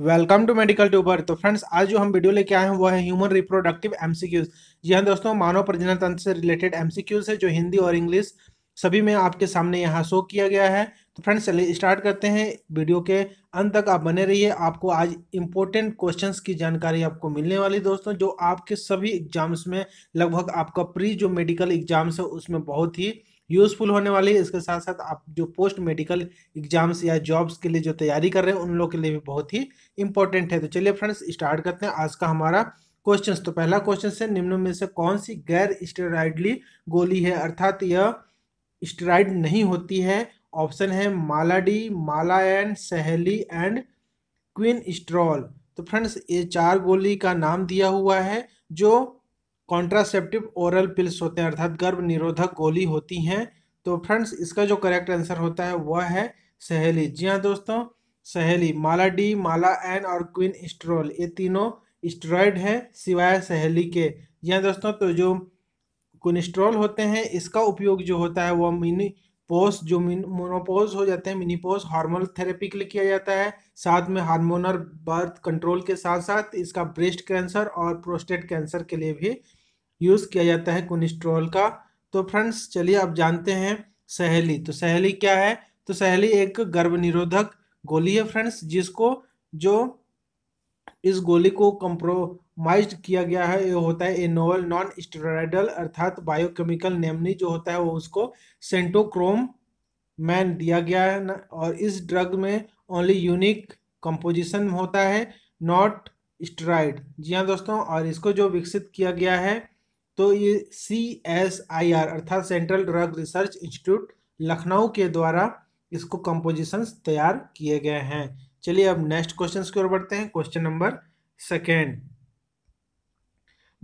welcome to medical tuber तो friends आज जो हम वीडियो लेके आए हैं वो है ह्यूमन रिप्रोडक्टिव एमसीक्यूज जी हाँ दोस्तों मानव प्रजनन तंत्र से रिलेटेड एमसीक्यूज है जो हिंदी और इंग्लिश सभी में आपके सामने यहाँ शो किया गया है तो फ्रेंड्स चलिए स्टार्ट करते हैं वीडियो के अंत तक आप बने रहिए आपको आज इम्पोर्टेंट क्वेश्चंस की जानकारी आपको मिलने वाली दोस्तों जो आपके सभी एग्जाम्स में लगभग आपका प्री जो मेडिकल एग्जाम्स है उसमें बहुत ही यूजफुल होने वाली है इसके साथ साथ आप जो पोस्ट मेडिकल एग्जाम्स या जॉब्स के लिए जो तैयारी कर रहे हैं उन लोगों के लिए भी बहुत ही इंपॉर्टेंट है तो चलिए फ्रेंड्स स्टार्ट करते हैं आज का हमारा क्वेश्चन तो पहला क्वेश्चन है निम्न में से कौन सी गैर स्टेराइडली गोली है अर्थात यह स्टेराइड नहीं होती है ऑप्शन है Mala D Mala N Saheli and quinestrol तो फ्रेंड्स ये चार गोली का नाम दिया हुआ है जो कॉन्ट्रासेप्टिव ओरल पिल्स होते हैं अर्थात गर्भ निरोधक गोली होती हैं तो फ्रेंड्स इसका जो करेक्ट आंसर होता है वह है सहेली जी हाँ दोस्तों सहेली माला डी माला एन और क्वीन स्ट्रोल ये तीनों स्ट्रॉयड हैं सिवाय सहेली के जी हाँ दोस्तों तो जो कोनेस्ट्रॉल होते हैं इसका उपयोग जो होता है वह मिनी पोस्ट जो मोनोपोज हो जाते हैं मिनीपोज हार्मोनल थेरेपी के लिए किया जाता है साथ में हार्मोनल बर्थ कंट्रोल के साथ साथ इसका ब्रेस्ट कैंसर और प्रोस्टेट कैंसर के लिए भी यूज़ किया जाता है कोनिस्ट्रोल का तो फ्रेंड्स चलिए आप जानते हैं सहेली तो सहेली क्या है तो सहेली एक गर्भ निरोधक गोली है फ्रेंड्स जिसको जो इस गोली को कंप्रोमाइज किया गया है ये होता है ए नोवल नॉन स्टेराइडल अर्थात बायोकेमिकल नेमनी जो होता है वो उसको सेंटोक्रोम मैन दिया गया है और इस ड्रग में ओनली यूनिक कंपोजिशन होता है नॉट स्टेराइड जी हाँ दोस्तों और इसको जो विकसित किया गया है तो ये सी एस आई आर अर्थात central drug research institute Lucknow के द्वारा इसको कंपोजिशंस तैयार किए गए हैं चलिए अब नेक्स्ट क्वेश्चन की ओर बढ़ते हैं क्वेश्चन नंबर सेकेंड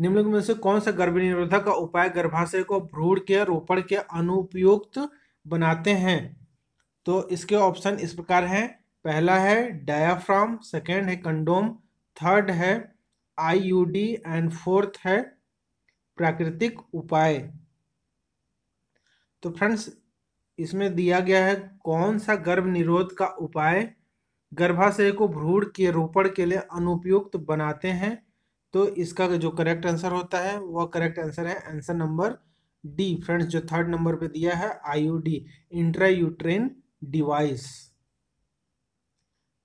निम्नलिखित में से कौन सा गर्भ निरोधक का उपाय गर्भाशय को भ्रूण के रोपण के अनुपयुक्त बनाते हैं तो इसके ऑप्शन इस प्रकार हैं पहला है डायाफ्राम सेकेंड है कंडोम थर्ड है आईयूडी एंड फोर्थ है प्राकृतिक उपाय तो फ्रेंड्स इसमें दिया गया है कौन सा गर्भ निरोध का उपाय गर्भाशय को भ्रूण के रोपण के लिए अनुपयुक्त बनाते हैं तो इसका जो करेक्ट आंसर होता है वह करेक्ट आंसर है आंसर नंबर डी फ्रेंड्स जो थर्ड नंबर पे दिया है आईयूडी इंट्रायूट्रेन डिवाइस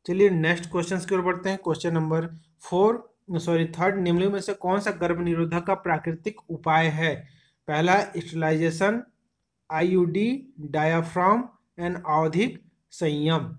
चलिए नेक्स्ट क्वेश्चन की ओर बढ़ते हैं question number four sorry third निम्नलिखित में से कौन सा गर्भ निरोधक का प्राकृतिक उपाय है पहला स्टलाइजेशन आईयूडी डायाफ्राम एंड आवधिक संयम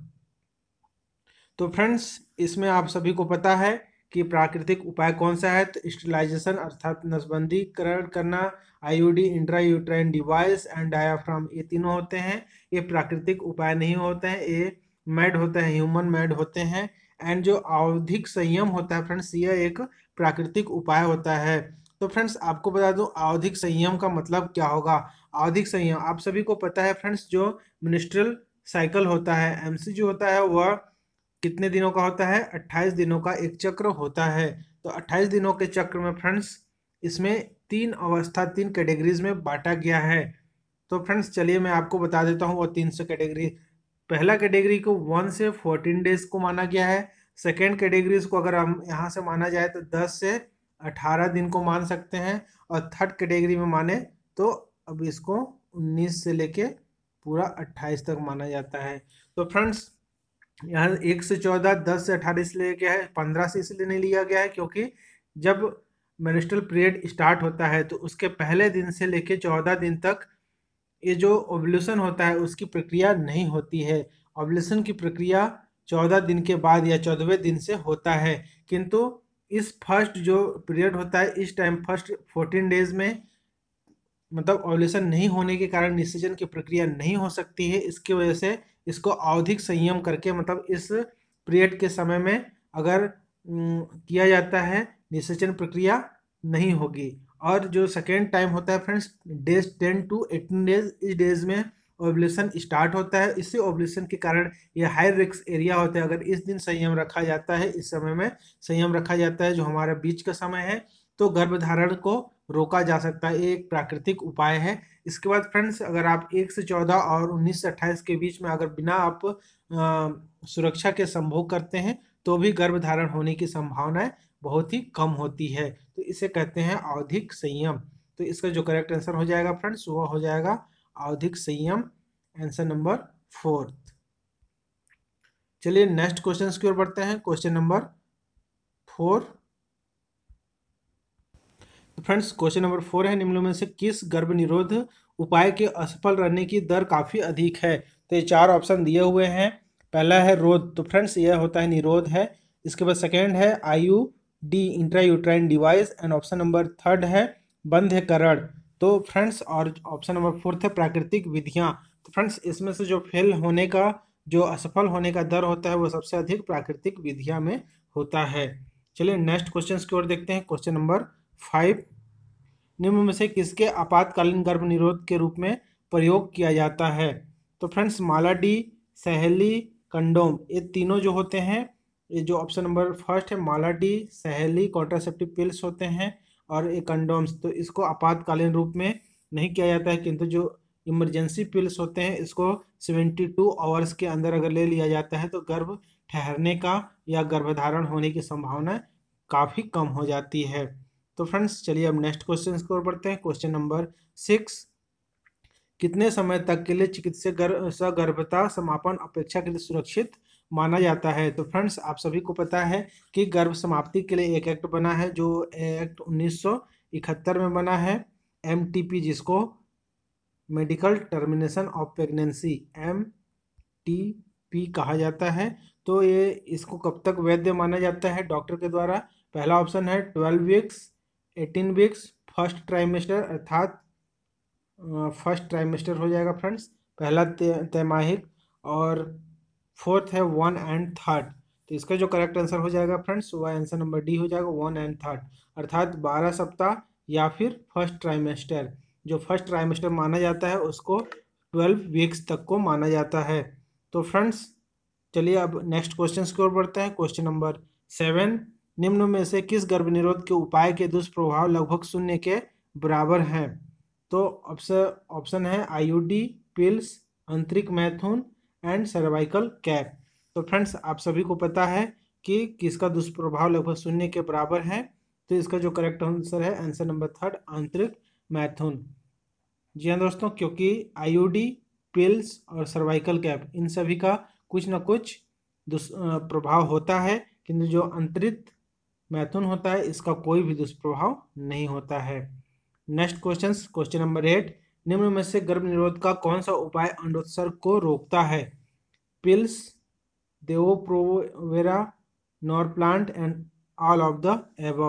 तो फ्रेंड्स इसमें आप सभी को पता है कि प्राकृतिक उपाय कौन सा है तो स्टिलाइजेशन अर्थात नसबंदीकरण करना IUD intra uterine device and diaphragm ये तीनों होते हैं ये प्राकृतिक उपाय नहीं होते हैं ये मेड होते हैं ह्यूमन मेड होते हैं एंड जो आवधिक संयम होता है फ्रेंड्स यह एक प्राकृतिक उपाय होता है तो फ्रेंड्स आपको बता दूं आवधिक संयम का मतलब क्या होगा आवधिक संयम आप सभी को पता है फ्रेंड्स जो मिनिस्ट्रल साइकिल होता है एमसी जो होता है वह कितने दिनों का होता है 28 दिनों का एक चक्र होता है तो 28 दिनों के चक्र में फ्रेंड्स इसमें तीन अवस्था तीन कैटेगरीज में बांटा गया है तो फ्रेंड्स चलिए मैं आपको बता देता हूँ वो तीन सौ कैटेगरी पहला कैटेगरी को वन से फोर्टीन डेज को माना गया है सेकेंड कैटेगरीज को अगर हम यहाँ से माना जाए तो दस से अठारह दिन को मान सकते हैं और थर्ड कैटेगरी में माने तो अब इसको उन्नीस से लेके पूरा अट्ठाईस तक माना जाता है तो फ्रेंड्स यहाँ एक से चौदह दस से अठारह इसलिए क्या है पंद्रह से इसलिए नहीं लिया गया है क्योंकि जब मेरिस्टल पीरियड स्टार्ट होता है तो उसके पहले दिन से लेके चौदह दिन तक ये जो ओवल्यूशन होता है उसकी प्रक्रिया नहीं होती है ओवल्यूशन की प्रक्रिया चौदह दिन के बाद या चौदहवें दिन से होता है किंतु इस फर्स्ट जो पीरियड होता है इस टाइम फर्स्ट फोर्टीन डेज में मतलब ओवल्यूशन नहीं होने के कारण निषेचन की प्रक्रिया नहीं हो सकती है इसकी वजह से इसको आवधिक संयम करके मतलब इस पीरियड के समय में अगर किया जाता है निषेचन प्रक्रिया नहीं होगी और जो सेकेंड टाइम होता है friends days ten to eighteen days इस डेज में ओबलेशन स्टार्ट होता है इसी ओबलेशन के कारण यह हाई रिस्क एरिया होता है अगर इस दिन संयम रखा जाता है इस समय में संयम रखा जाता है जो हमारा बीच का समय है तो गर्भधारण को रोका जा सकता है एक प्राकृतिक उपाय है इसके बाद फ्रेंड्स अगर आप एक से चौदह और उन्नीस से अट्ठाईस के बीच में अगर बिना आप आ, सुरक्षा के संभोग करते हैं तो भी गर्भधारण होने की संभावनाएं बहुत ही कम होती है तो इसे कहते हैं औधिक संयम तो इसका जो करेक्ट आंसर हो जाएगा फ्रेंड्स वो हो जाएगा औधिक संयम आंसर नंबर फोर्थ चलिए नेक्स्ट क्वेश्चन की ओर बढ़ते हैं question number four friends question number four है निम्नलिखित में से किस गर्भ निरोध उपाय के असफल रहने की दर काफ़ी अधिक है तो ये चार ऑप्शन दिए हुए हैं पहला है रोध तो फ्रेंड्स यह होता है निरोध है इसके बाद सेकेंड है IU D intrauterine device and option number third है बंध्यकरण तो फ्रेंड्स और ऑप्शन नंबर फोर्थ है प्राकृतिक विधियाँ तो फ्रेंड्स इसमें से जो फेल होने का जो असफल होने का दर होता है वो सबसे अधिक प्राकृतिक विधियाँ में होता है चलिए नेक्स्ट क्वेश्चन की ओर देखते हैं क्वेश्चन नंबर फाइव निम्न में से किसके आपातकालीन गर्भ निरोध के रूप में प्रयोग किया जाता है तो friends Mala D Saheli condom ये तीनों जो होते हैं ये जो ऑप्शन नंबर फर्स्ट है Mala D Saheli contraceptive pills होते हैं और ये कंडोम्स तो इसको आपातकालीन रूप में नहीं किया जाता है किंतु जो इमरजेंसी पिल्स होते हैं इसको सेवेंटी टू आवर्स के अंदर अगर ले लिया जाता है तो गर्भ ठहरने का या गर्भधारण होने की संभावना काफ़ी कम हो जाती है तो फ्रेंड्स चलिए अब नेक्स्ट क्वेश्चन की ओर बढ़ते हैं क्वेश्चन नंबर सिक्स कितने समय तक के लिए चिकित्सक गर, सगर्भता समापन अपेक्षाकृत सुरक्षित माना जाता है तो फ्रेंड्स आप सभी को पता है कि गर्भ समाप्ति के लिए एक एक्ट बना है जो एक्ट उन्नीस में बना है एम जिसको medical termination of pregnancy M T P कहा जाता है तो ये इसको कब तक वैध माना जाता है डॉक्टर के द्वारा पहला ऑप्शन है twelve weeks eighteen weeks first trimester अर्थात फर्स्ट ट्राइमेस्टर हो जाएगा फ्रेंड्स पहला तैमाहिक और फोर्थ है वन एंड थर्ड तो इसका जो करेक्ट आंसर हो जाएगा फ्रेंड्स वह आंसर नंबर डी हो जाएगा वन एंड थर्ड अर्थात बारह सप्ताह या फिर फर्स्ट ट्राइमेस्टर जो फर्स्ट ट्राइमेस्टर माना जाता है उसको ट्वेल्व वीक्स तक को माना जाता है तो फ्रेंड्स चलिए अब नेक्स्ट क्वेश्चन की ओर बढ़ते हैं क्वेश्चन नंबर सेवन निम्न में से किस गर्भ निरोध के उपाय के दुष्प्रभाव लगभग शून्य के बराबर हैं तो ऑप्शन ऑप्शन है आईयूडी पिल्स अंतरिक मैथुन एंड सर्वाइकल कैप तो फ्रेंड्स आप सभी को पता है कि किसका दुष्प्रभाव लगभग शून्य के बराबर है तो इसका जो करेक्ट आंसर है आंसर नंबर थर्ड आंतरिक मैथुन जी हाँ दोस्तों क्योंकि आईयूडी पिल्स और सर्वाइकल कैप इन सभी का कुछ ना कुछ प्रभाव होता है किंतु जो अंतरित मैथुन होता है इसका कोई भी दुष्प्रभाव नहीं होता है next question question number eight निम्न में से गर्भ निरोध का कौन सा उपाय अंडोत्सर्ग को रोकता है pills Depo Provera Norplant and all of the 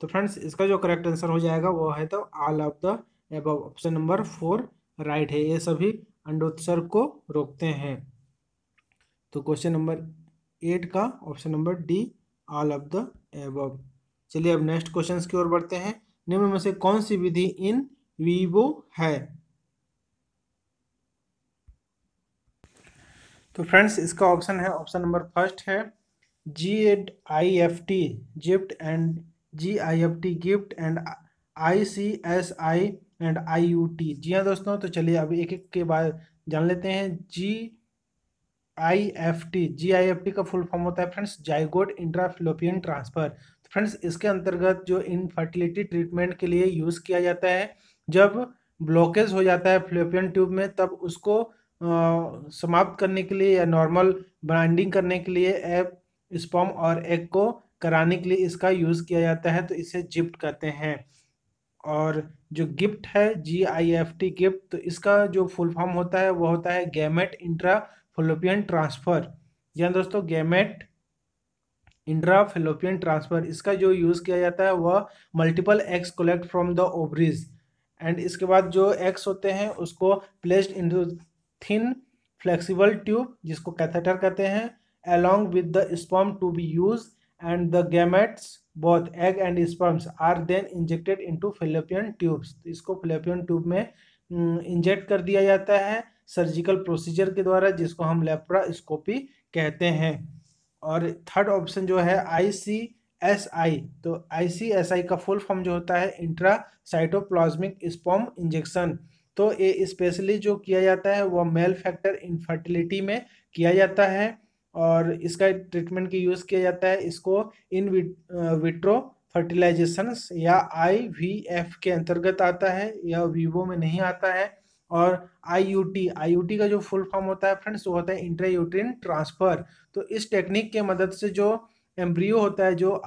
above friends इसका जो करेक्ट आंसर हो जाएगा वो है तो all of the above option number four right है ये सभी अंडोत्सर्ग को रोकते हैं तो क्वेश्चन नंबर एट का option number D all of the above चलिए अब नेक्स्ट क्वेश्चन की ओर बढ़ते हैं निम्न में से कौन सी विधि इन वीवो है तो फ्रेंड्स इसका ऑप्शन है ऑप्शन नंबर फर्स्ट है Z I F T gift and G I F T gift and I C S I and I U T जी हाँ दोस्तों तो चलिए अब एक एक के बाद जान लेते हैं G I F T G I F T का फुल फॉर्म होता है friends zygote intrafallopian transfer friends इसके अंतर्गत जो इनफर्टिलिटी ट्रीटमेंट के लिए यूज़ किया जाता है जब ब्लॉकेज हो जाता है फ्लोपियन ट्यूब में तब उसको आ, समाप्त करने के लिए या नॉर्मल ब्रांडिंग करने के लिए एप स्पॉम और एग को कराने के लिए इसका यूज़ किया जाता है तो इसे जिप्ट कहते हैं और जो गिफ्ट है G I F T gift तो इसका जो फुल फॉर्म होता है वो होता है गैमेट इंट्रा फेलोपियन ट्रांसफ़र या हाँ दोस्तों गैमेट इंड्रा फेलोपियन ट्रांसफ़र इसका जो यूज़ किया जाता है वह multiple eggs collect from the ovaries and इसके बाद जो एक्स होते हैं उसको placed in thin flexible tube जिसको कैथेटर कहते हैं along with the sperm to be use and the gametes both egg and sperms are then injected into fallopian tubes तो इसको फिलोपियन ट्यूब में इंजेक्ट कर दिया जाता है सर्जिकल प्रोसीजर के द्वारा जिसको हम लेप्रास्कोपी कहते हैं और थर्ड ऑप्शन जो है आई सी एस आई तो आई सी एस आई का फुल फॉर्म जो होता है इंट्रा साइटोप्लाज्मिक स्पॉम इंजेक्शन तो ये स्पेशली जो किया जाता है वह मेल फैक्टर इनफर्टिलिटी में किया जाता है और इसका ट्रीटमेंट की यूज़ किया जाता है इसको इन विट्रो फर्टिलाइजेशन या आई वी एफ के अंतर्गत आता है या वीवो में नहीं आता है और I I U T U T का जो फुल फॉर्म होता है फ्रेंड्स वो होता है इंट्रायूट्रिन ट्रांसफ़र तो इस टेक्निक के मदद से जो एम्ब्रियो होता है जो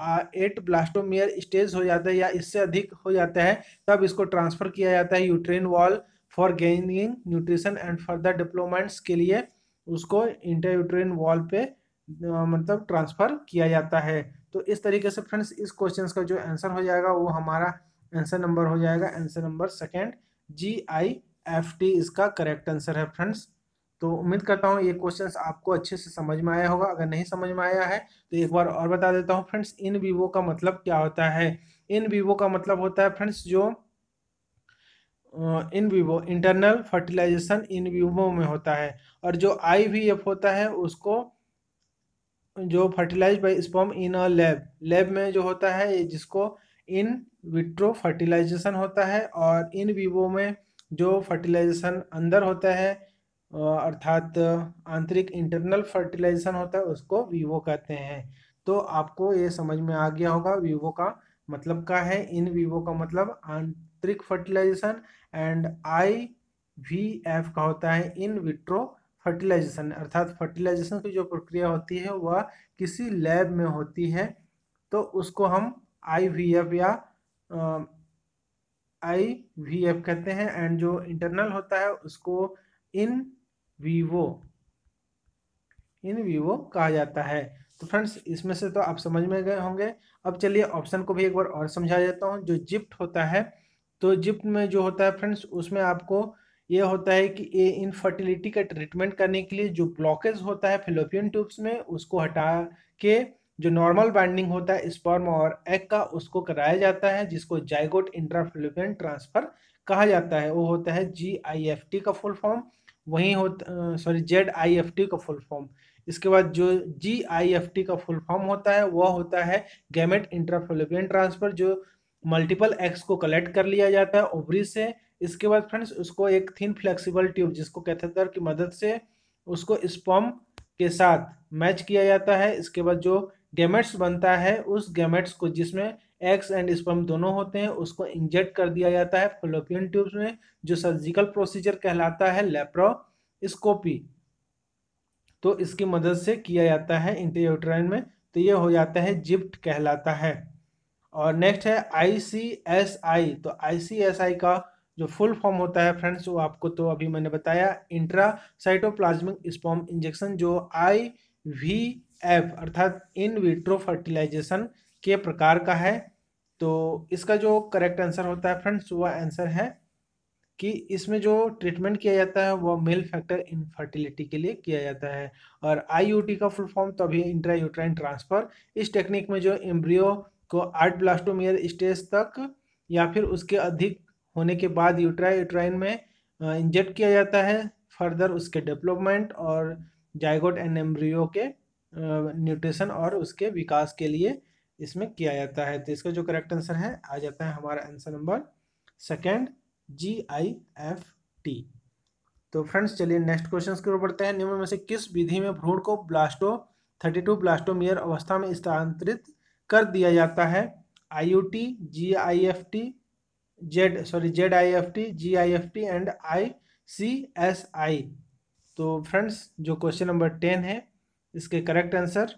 एट ब्लास्टोमियर स्टेज हो जाता है या इससे अधिक हो जाता है तब इसको ट्रांसफ़र किया जाता है uterine wall for gaining nutrition and further developments के लिए उसको इंटरयूट्रेन वॉल पे मतलब ट्रांसफ़र किया जाता है तो इस तरीके से फ्रेंड्स इस क्वेश्चन का जो आंसर हो जाएगा वो हमारा आंसर नंबर हो जाएगा answer number second G I F T इसका करेक्ट आंसर है फ्रेंड्स तो उम्मीद करता हूँ ये क्वेश्चन आपको अच्छे से समझ में आया होगा अगर नहीं समझ में आया है तो एक बार और बता देता हूँ फ्रेंड्स इन वीवो का मतलब क्या होता है इन वीवो का मतलब होता है फ्रेंड्स जो in vivo internal fertilisation in vivo में होता है और जो आई वी एफ होता है उसको जो fertilise by sperm in a lab lab में जो होता है जिसको इन विट्रो फर्टिलाइजेशन होता है और इन वीवो में जो फर्टिलाइजेशन अंदर होता है अर्थात आंतरिक इंटरनल फर्टिलाइजेशन होता है उसको वीवो कहते हैं तो आपको ये समझ में आ गया होगा वीवो का मतलब क्या है इन वीवो का मतलब आंतरिक fertilisation and I V F का होता है इन विट्रो फर्टिलाइजेशन अर्थात फर्टिलाइजेशन की जो प्रक्रिया होती है वह किसी लैब में होती है तो उसको हम आई वी एफ या आई वी एफ कहते हैं एंड जो इंटरनल होता है उसको इन वीवो इन वीवो कहा जाता है तो फ्रेंड्स इसमें से तो आप समझ में गए होंगे अब चलिए ऑप्शन को भी एक बार और समझा जाता हूँ जो जिप्ट होता है तो जिप्ट में जो होता है फ्रेंड्स उसमें आपको ये होता है कि ये इनफर्टिलिटी का ट्रीटमेंट करने के लिए जो ब्लॉकेज होता है फिलोपियन ट्यूब्स में उसको हटा के जो नॉर्मल बाइंडिंग होता है स्पर्म और एग का उसको कराया जाता है जिसको जाइगोट इंट्राफ्लिपियन ट्रांसफर कहा जाता है वो होता है जी आई एफ टी का फुल फॉर्म वही होता sorry Z I F T का फुल फॉर्म इसके बाद जो जी आई एफ टी का फुल फॉर्म होता है वह होता है गैमेट इंट्राफ्लिपियन ट्रांसफर जो मल्टीपल एक्स को कलेक्ट कर लिया जाता है ओवरी से इसके बाद फ्रेंड्स उसको एक थिन फ्लेक्सिबल ट्यूब जिसको कैथेटर की मदद से उसको स्पम के साथ मैच किया जाता है इसके बाद जो गेमेट्स बनता है उस गेमेट्स को जिसमें एक्स एंड स्पम दोनों होते हैं उसको इंजेक्ट कर दिया जाता है फ्लोपियन ट्यूब्स में जो सर्जिकल प्रोसीजर कहलाता है लेप्रोस्कोपी तो इसकी मदद से किया जाता है इंटेरोट्राइन में तो ये हो जाता है जिप्ट कहलाता है और नेक्स्ट है आई तो आई का जो फुल फॉर्म होता है फ्रेंड्स वो आपको तो अभी मैंने बताया इंट्रा साइटोप्लाज्मिक स्पॉम इंजेक्शन जो आई वी एफ अर्थात इन विट्रो फर्टिलाइजेशन के प्रकार का है तो इसका जो करेक्ट आंसर होता है फ्रेंड्स वह आंसर है कि इसमें जो ट्रीटमेंट किया जाता है वह मेल फैक्टर इनफर्टिलिटी के लिए किया जाता है और आई का फुल फॉर्म तो अभी इंट्रा यूट्राइन ट्रांसफर इस टेक्निक में जो एम्ब्रियो को आर्ट ब्लास्टोमियर स्टेज तक या फिर उसके अधिक होने के बाद यूट्रा यूट्राइन में इंजेक्ट किया जाता है फर्दर उसके डेवलपमेंट और जायगोट एंड एम्ब्रियो के न्यूट्रिशन और उसके विकास के लिए इसमें किया जाता है तो इसका जो करेक्ट आंसर है आ जाता है हमारा answer number second G I F T तो फ्रेंड्स चलिए नेक्स्ट क्वेश्चन की ओर बढ़ते हैं निम्न में से किस विधि में भ्रूण को ब्लास्टो थर्टी टू ब्लास्टोमियर अवस्था में स्थानांतरित कर दिया जाता है I U T G I F T Z sorry Z I F T G I F T and I C S I तो फ्रेंड्स जो क्वेश्चन नंबर टेन है इसके करेक्ट आंसर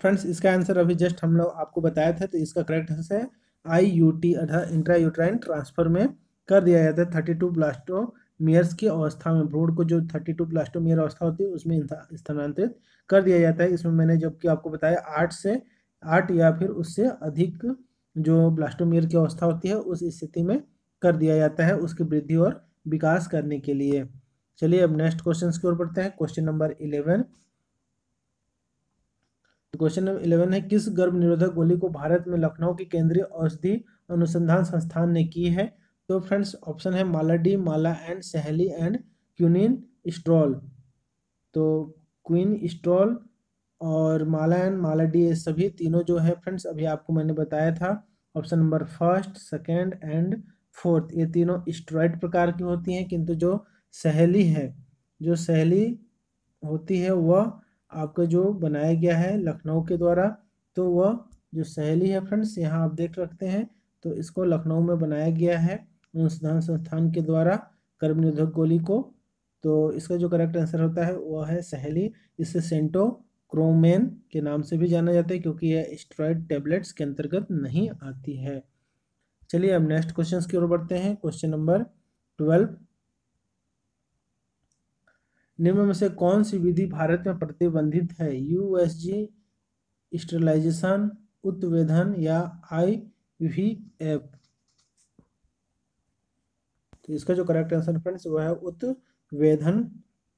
फ्रेंड्स इसका आंसर अभी जस्ट हम लोग आपको बताया था तो इसका करेक्ट आंसर है आई यू टी अर्थात इंट्रा यूट्राइन ट्रांसफर में कर दिया जाता है थर्टी टू ब्लास्टो मेयर्स की अवस्था में ब्रोड को जो थर्टी टू ब्लास्टो मेयर अवस्था होती है उसमें स्थानांतरित कर दिया जाता है इसमें मैंने जबकि आपको बताया आठ से आठ या फिर उससे अधिक जो ब्लास्टोमियर की अवस्था होती है उस स्थिति में कर दिया जाता है उसकी वृद्धि और विकास करने के लिए चलिए अब नेक्स्ट क्वेश्चन की ओर पढ़ते हैं question number eleven question number eleven है किस गर्भ निरोधक गोली को भारत में लखनऊ के केंद्रीय औषधि अनुसंधान संस्थान ने की है तो फ्रेंड्स ऑप्शन है Mala D Mala and Saheli and quinestrol तो क्वीन स्ट्रॉल और माला एंड मालाडी ये सभी तीनों जो है फ्रेंड्स अभी आपको मैंने बताया था option number first second and fourth ये तीनों स्ट्रॉइड प्रकार की होती हैं किंतु जो सहेली है जो सहेली होती है वह आपका जो बनाया गया है लखनऊ के द्वारा तो वह जो सहेली है फ्रेंड्स यहाँ आप देख रखते हैं तो इसको लखनऊ में बनाया गया है अनुसंधान संस्थान के द्वारा कर्म निरोधक गोली को तो इसका जो करेक्ट आंसर होता है वह है सहेली इसे सेंटो क्रोमेन के नाम से भी जाना जाता है क्योंकि यह स्ट्रॉइड टेबलेट्स के अंतर्गत नहीं आती है चलिए अब नेक्स्ट क्वेश्चन की ओर बढ़ते हैं क्वेश्चन नंबर ट्वेल्व निम्न में से कौन सी विधि भारत में प्रतिबंधित है यूएसजी स्टरलाइजेशन उत्वेदन या आई वी एफ तो इसका जो करेक्ट आंसर फ्रेंड्स वह है उत्वेदन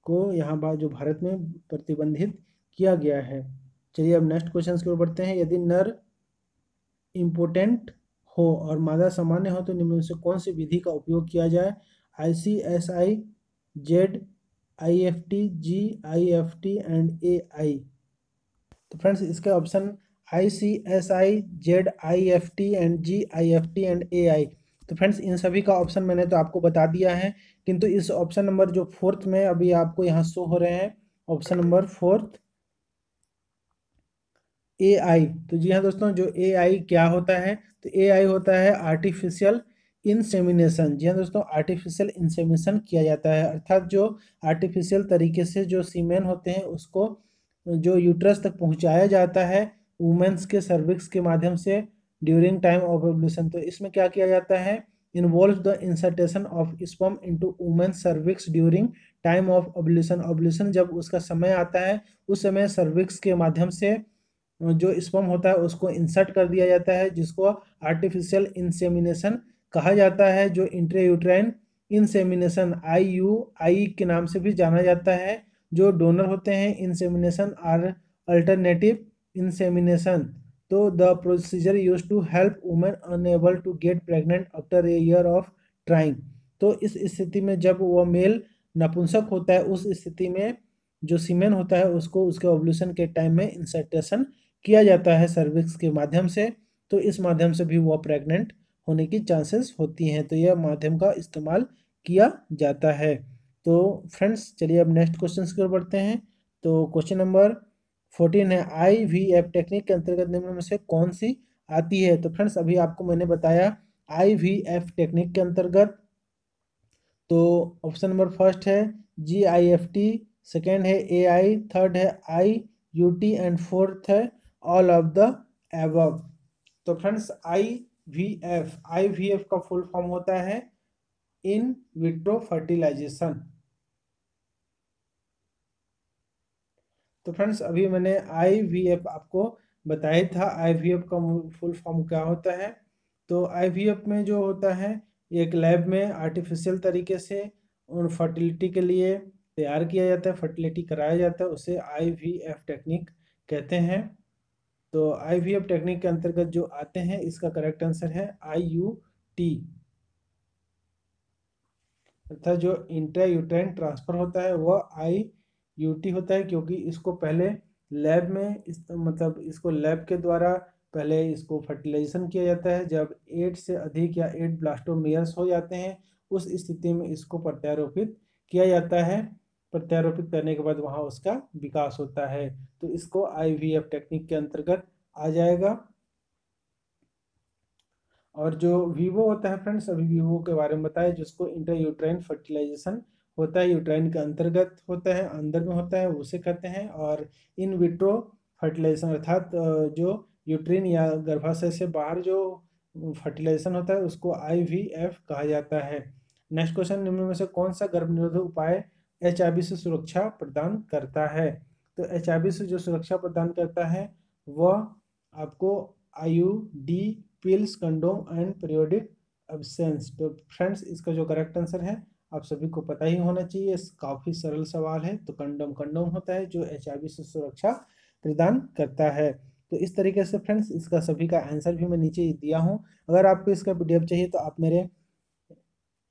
को यहाँ बार जो भारत में प्रतिबंधित किया गया है चलिए अब नेक्स्ट क्वेश्चन की ओर बढ़ते हैं यदि नर इम्पोर्टेंट हो और मादा सामान्य हो तो निम्न से कौन सी विधि का उपयोग किया जाए I C S I Z I F T G I F T and A I तो फ्रेंड्स इसके option I C S I Z I F T and G I F T and A I तो friends इन सभी का option मैंने तो आपको बता दिया है किंतु इस ऑप्शन नंबर जो फोर्थ में अभी आपको यहाँ शो हो रहे हैं option number fourth A I तो जी हाँ दोस्तों जो ए आई क्या होता है तो ए आई होता है आर्टिफिशियल इंसेमिनेशन जी हाँ दोस्तों आर्टिफिशियल इंसेमिनेशन किया जाता है अर्थात जो आर्टिफिशियल तरीके से जो सीमेन होते हैं उसको जो यूट्रस तक पहुंचाया जाता है वुमेंस के सर्विक्स के माध्यम से ड्यूरिंग टाइम ऑफ एवोल्यूशन तो इसमें क्या किया जाता है involve the insertion of sperm into women cervix during time of ovulation ovulation जब उसका समय आता है उस समय सर्विक्स के माध्यम से जो स्पम होता है उसको इंसर्ट कर दिया जाता है जिसको आर्टिफिशियल इंसेमिनेशन कहा जाता है जो इंट्रेयूट्राइन इंसेमिनेशन आई यू आई के नाम से भी जाना जाता है जो डोनर होते हैं इंसेमिनेशन आर अल्टरनेटिव इंसेमिनेशन तो the procedure use to help women unable to get pregnant after a year of trying तो इस स्थिति में जब वह मेल नपुंसक होता है उस स्थिति में जो सीमेन होता है उसको उसके ओवल्यूशन के टाइम में इंसर्टेशन किया जाता है सर्विक्स के माध्यम से तो इस माध्यम से भी वह प्रेग्नेंट होने की चांसेस होती हैं तो यह माध्यम का इस्तेमाल किया जाता है तो फ्रेंड्स चलिए अब नेक्स्ट क्वेश्चन की ओर बढ़ते हैं तो क्वेश्चन नंबर फोर्टीन है आई वी एफ टेक्निक के अंतर्गत निम्न में से कौन सी आती है तो फ्रेंड्स अभी आपको मैंने बताया आई वी एफ टेक्निक के अंतर्गत तो ऑप्शन नंबर फर्स्ट है G I F T second है ए आई थर्ड है I U T and fourth है ऑल ऑफ द एव तो friends I V F I V F का फुल फॉर्म होता है इन विट्रो फर्टिलाइजेशन तो friends अभी मैंने आई वी एफ आपको बताया था आई वी एफ का फुल फॉर्म क्या होता है तो आई वी एफ में जो होता है एक लैब में आर्टिफिशियल तरीके से उन फर्टिलिटी के लिए तैयार किया जाता है फर्टिलिटी कराया जाता है उसे आई वी एफ टेक्निक कहते हैं तो आई वी एफ टेक्निक के अंतर्गत जो आते हैं इसका करेक्ट आंसर है आई यू टी अर्थात जो इंट्रा ट्रांसफर होता है वह आई यू टी होता है क्योंकि इसको पहले लैब में इस मतलब इसको लैब के द्वारा पहले इसको फर्टिलाइजेशन किया जाता है जब एट से अधिक या एट ब्लास्टोमियर्स हो जाते हैं उस स्थिति में इसको प्रत्यारोपित किया जाता है प्रत्यारोपित करने के बाद वहाँ उसका विकास होता है तो इसको आईवीएफ टेक्निक के अंतर्गत आ जाएगा और जो वीवो होता है फ्रेंड्स अभी वीवो के बारे में बताया जिसको इंटर यूट्राइन फर्टिलाइजेशन होता है यूट्राइन के अंतर्गत होता है अंदर में होता है उसे कहते हैं और इन विट्रो फर्टिलाइजेशन अर्थात जो यूट्रीन या गर्भाशय से बाहर जो फर्टिलाइजेशन होता है उसको आई कहा जाता है नेक्स्ट क्वेश्चन निम्न में से कौन सा गर्भ निरोधक उपाय एच से सुरक्षा प्रदान करता है तो एच से जो सुरक्षा प्रदान करता है वह आपको U D pills condom and periodic absence तो फ्रेंड्स इसका जो करेक्ट आंसर है आप सभी को पता ही होना चाहिए काफ़ी सरल सवाल है तो कंडोम कंडोम होता है जो एच से सुरक्षा प्रदान करता है तो इस तरीके से फ्रेंड्स इसका सभी का आंसर भी मैं नीचे दिया हूँ अगर आपको इसका पीडीएफ चाहिए तो आप मेरे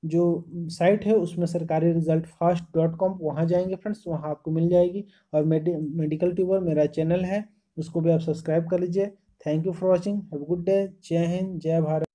जो साइट है उसमें सरकारी रिजल्ट फास्ट डॉट कॉम वहाँ जाएंगे फ्रेंड्स वहाँ आपको मिल जाएगी और मेडि मेडिकल ट्यूबर मेरा चैनल है उसको भी आप सब्सक्राइब कर लीजिए thank you for watching have good day Jai Hind जय भारत